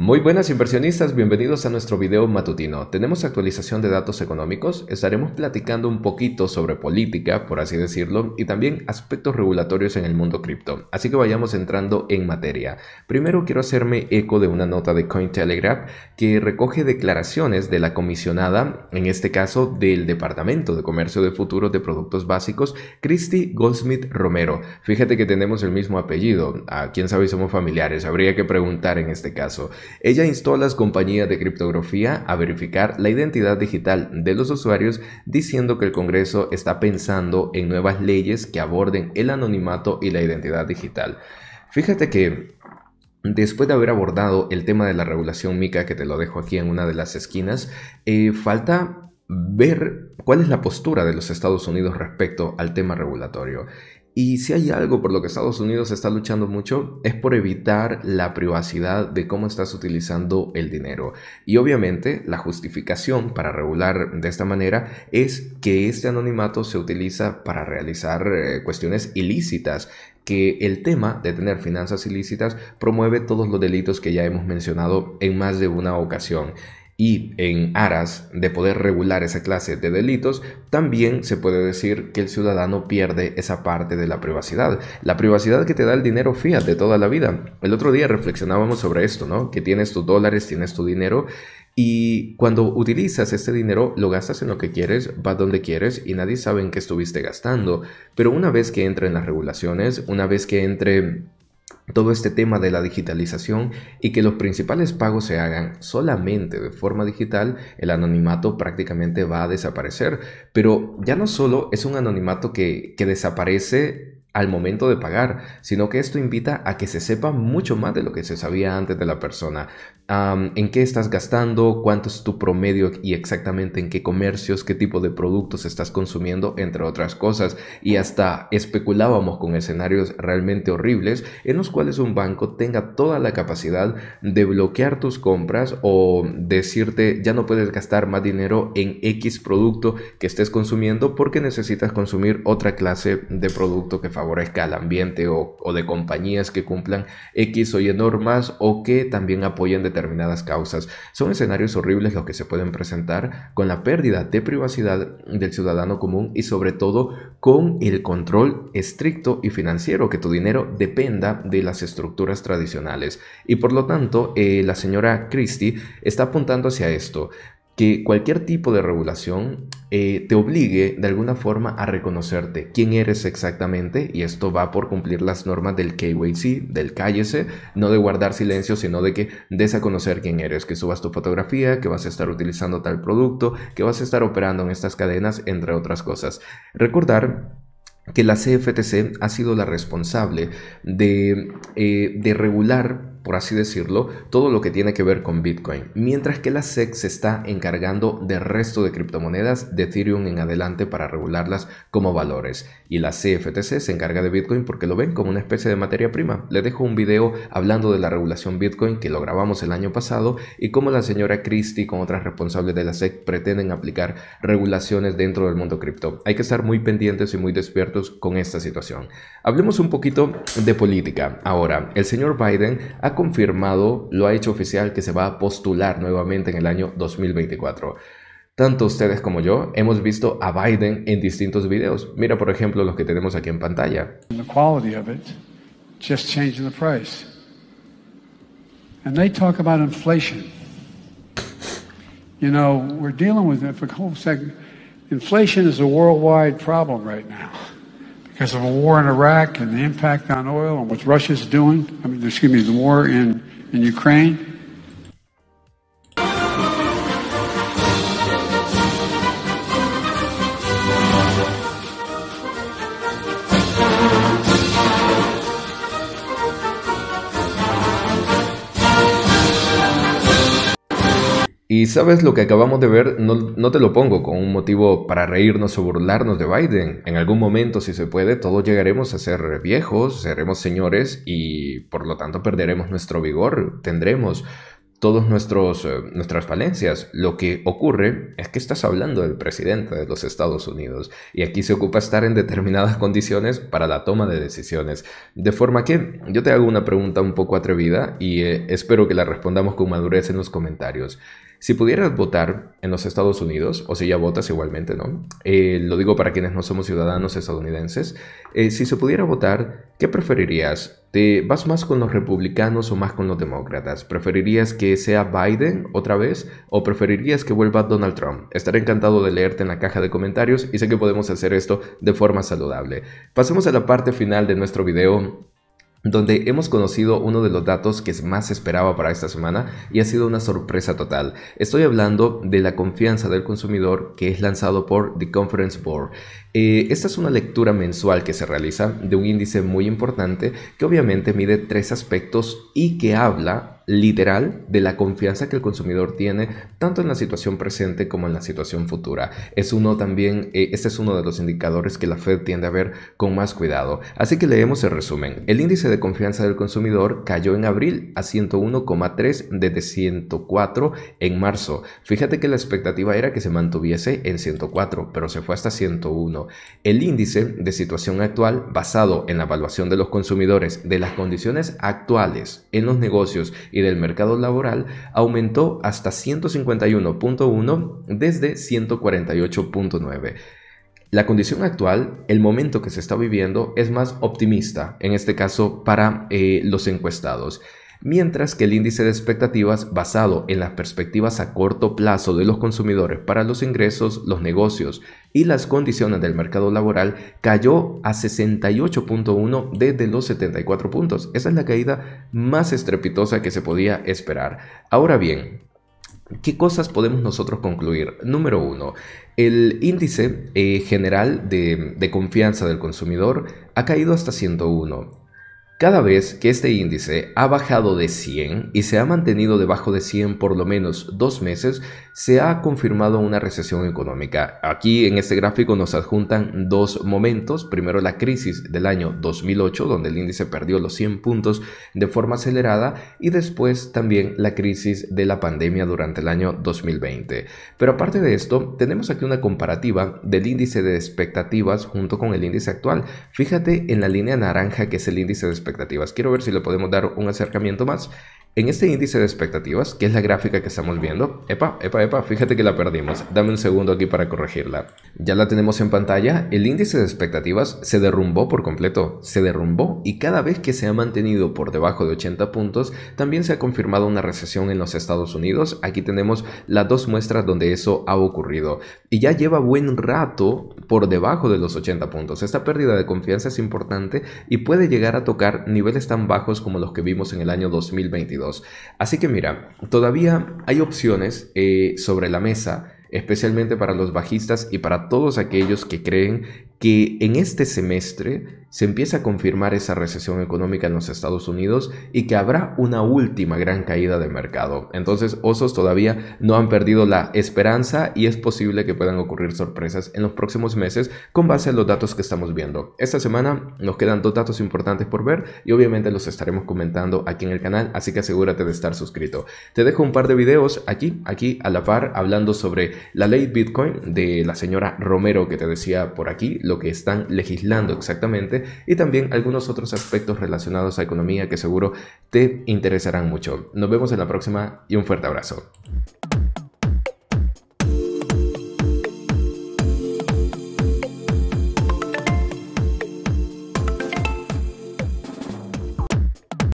Muy buenas inversionistas, bienvenidos a nuestro video matutino. Tenemos actualización de datos económicos, estaremos platicando un poquito sobre política, por así decirlo, y también aspectos regulatorios en el mundo cripto. Así que vayamos entrando en materia. Primero quiero hacerme eco de una nota de Cointelegraph que recoge declaraciones de la comisionada, en este caso del Departamento de Comercio de Futuros de Productos Básicos, Christy Goldsmith Romero. Fíjate que tenemos el mismo apellido, a ah, quién sabe somos familiares, habría que preguntar en este caso. Ella instó a las compañías de criptografía a verificar la identidad digital de los usuarios diciendo que el Congreso está pensando en nuevas leyes que aborden el anonimato y la identidad digital. Fíjate que Después de haber abordado el tema de la regulación MICA, que te lo dejo aquí en una de las esquinas, eh, falta ver cuál es la postura de los Estados Unidos respecto al tema regulatorio. Y si hay algo por lo que Estados Unidos está luchando mucho es por evitar la privacidad de cómo estás utilizando el dinero. Y obviamente la justificación para regular de esta manera es que este anonimato se utiliza para realizar eh, cuestiones ilícitas que el tema de tener finanzas ilícitas promueve todos los delitos que ya hemos mencionado en más de una ocasión y en aras de poder regular esa clase de delitos, también se puede decir que el ciudadano pierde esa parte de la privacidad, la privacidad que te da el dinero fiat de toda la vida. El otro día reflexionábamos sobre esto, ¿no? Que tienes tus dólares, tienes tu dinero y cuando utilizas este dinero, lo gastas en lo que quieres, vas donde quieres y nadie sabe en qué estuviste gastando. Pero una vez que entren las regulaciones, una vez que entre todo este tema de la digitalización y que los principales pagos se hagan solamente de forma digital, el anonimato prácticamente va a desaparecer. Pero ya no solo es un anonimato que, desaparece al momento de pagar, sino que esto invita a que se sepa mucho más de lo que se sabía antes de la persona. en qué estás gastando, cuánto es tu promedio y exactamente en qué comercios, qué tipo de productos estás consumiendo, entre otras cosas. Y hasta especulábamos con escenarios realmente horribles en los cuales un banco tenga toda la capacidad de bloquear tus compras o decirte ya no puedes gastar más dinero en X producto que estés consumiendo porque necesitas consumir otra clase de producto que favorece favorezca ambiente o, de compañías que cumplan X o Y normas o que también apoyen determinadas causas. Son escenarios horribles los que se pueden presentar con la pérdida de privacidad del ciudadano común y sobre todo con el control estricto y financiero, que tu dinero dependa de las estructuras tradicionales. Y por lo tanto, eh, la señora Christie está apuntando hacia esto que cualquier tipo de regulación eh, te obligue de alguna forma a reconocerte quién eres exactamente y esto va por cumplir las normas del KYC, del cállese, no de guardar silencio, sino de que des a conocer quién eres, que subas tu fotografía, que vas a estar utilizando tal producto, que vas a estar operando en estas cadenas, entre otras cosas. Recordar que la CFTC ha sido la responsable de, eh, de regular por así decirlo, todo lo que tiene que ver con Bitcoin, mientras que la SEC se está encargando del resto de criptomonedas de Ethereum en adelante para regularlas como valores. Y la CFTC se encarga de Bitcoin porque lo ven como una especie de materia prima. Les dejo un video hablando de la regulación Bitcoin que lo grabamos el año pasado y cómo la señora Christie con otras responsables de la SEC pretenden aplicar regulaciones dentro del mundo cripto. Hay que estar muy pendientes y muy despiertos con esta situación. Hablemos un poquito de política. Ahora, el señor Biden ha confirmado, lo ha hecho oficial, que se va a postular nuevamente en el año 2024. Tanto ustedes como yo hemos visto a Biden en distintos videos. Mira, por ejemplo, los que tenemos aquí en pantalla. You know, we're dealing with it for whole second. Inflation is a worldwide now. because of a war in Iraq and the impact on oil and what Russia's doing. I mean, excuse me, the war in, in Ukraine. Y sabes lo que acabamos de ver, no, te lo pongo con un motivo para reírnos o burlarnos de Biden. En algún momento, si se puede, todos llegaremos a ser viejos, seremos señores y por lo tanto perderemos nuestro vigor, tendremos todas eh, nuestras falencias. Lo que ocurre es que estás hablando del presidente de los Estados Unidos y aquí se ocupa estar en determinadas condiciones para la toma de decisiones. De forma que yo te hago una pregunta un poco atrevida y eh, espero que la respondamos con madurez en los comentarios. Si pudieras votar en los Estados Unidos, o si ya votas igualmente, ¿no? Eh, lo digo para quienes no somos ciudadanos estadounidenses, eh, si se pudiera votar, ¿qué preferirías? ¿Te vas más con los republicanos o más con los demócratas? ¿Preferirías que sea Biden otra vez o preferirías que vuelva Donald Trump? Estaré encantado de leerte en la caja de comentarios y sé que podemos hacer esto de forma saludable. Pasemos a la parte final de nuestro video donde hemos conocido uno de los datos que más esperaba para esta semana y ha sido una sorpresa total. Estoy hablando de la confianza del consumidor que es lanzado por The Conference Board. Eh, esta es una lectura mensual que se realiza de un índice muy importante que obviamente mide tres aspectos y que habla literal de la confianza que el consumidor tiene tanto en la situación presente como en la situación futura. Es uno también, eh, este es uno de los indicadores que la Fed tiende a ver con más cuidado. Así que leemos el resumen. El índice de confianza del consumidor cayó en abril a 101,3 desde 104 en marzo. Fíjate que la expectativa era que se mantuviese en 104, pero se fue hasta 101. El índice de situación actual basado en la evaluación de los consumidores de las condiciones actuales en los negocios y y del mercado laboral aumentó hasta 151.1 desde 148.9. La condición actual, el momento que se está viviendo, es más optimista, en este caso para eh, los encuestados mientras que el índice de expectativas basado en las perspectivas a corto plazo de los consumidores para los ingresos, los negocios y las condiciones del mercado laboral cayó a 68.1 desde los 74 puntos. Esa es la caída más estrepitosa que se podía esperar. Ahora bien, ¿Qué cosas podemos nosotros concluir? Número uno, el índice eh, general de confianza del consumidor ha caído hasta 101. Cada vez que este índice ha bajado de 100 y se ha mantenido debajo de 100 por lo menos dos meses, se ha confirmado una recesión económica. Aquí en este gráfico nos adjuntan dos momentos. Primero la crisis del año 2008, donde el índice perdió los 100 puntos de forma acelerada, y después también la crisis de la pandemia durante el año 2020. Pero aparte de esto, tenemos aquí una comparativa del índice de expectativas junto con el índice actual. Fíjate en la línea naranja que es el índice de expectativas expectativas. Quiero ver si le podemos dar un acercamiento más. En este índice de expectativas, que es la gráfica que estamos viendo, epa, epa, epa, fíjate que la perdimos. Dame un segundo aquí para corregirla. Ya la tenemos en pantalla. El índice de expectativas se derrumbó por completo. Se derrumbó y cada vez que se ha mantenido por debajo de 80 puntos, también se ha confirmado una recesión en los Estados Unidos. Aquí tenemos las dos muestras donde eso ha ocurrido. Y ya lleva buen rato por debajo de los 80 puntos. Esta pérdida de confianza es importante y puede llegar a tocar niveles tan bajos como los que vimos en el año 2022. Así que mira, todavía hay opciones eh, sobre la mesa especialmente para los bajistas y para todos aquellos que creen que en este semestre se empieza a confirmar esa recesión económica en los Estados Unidos y que habrá una última gran caída de mercado. Entonces, osos todavía no han perdido la esperanza y es posible que puedan ocurrir sorpresas en los próximos meses con base en los datos que estamos viendo. Esta semana nos quedan dos datos importantes por ver y obviamente los estaremos comentando aquí en el canal, así que asegúrate de estar suscrito. Te dejo un par de videos aquí, aquí a la par, hablando sobre la ley Bitcoin de la señora Romero que te decía por aquí, lo que están legislando exactamente y también algunos otros aspectos relacionados a economía que seguro te interesarán mucho. Nos vemos en la próxima y un fuerte abrazo.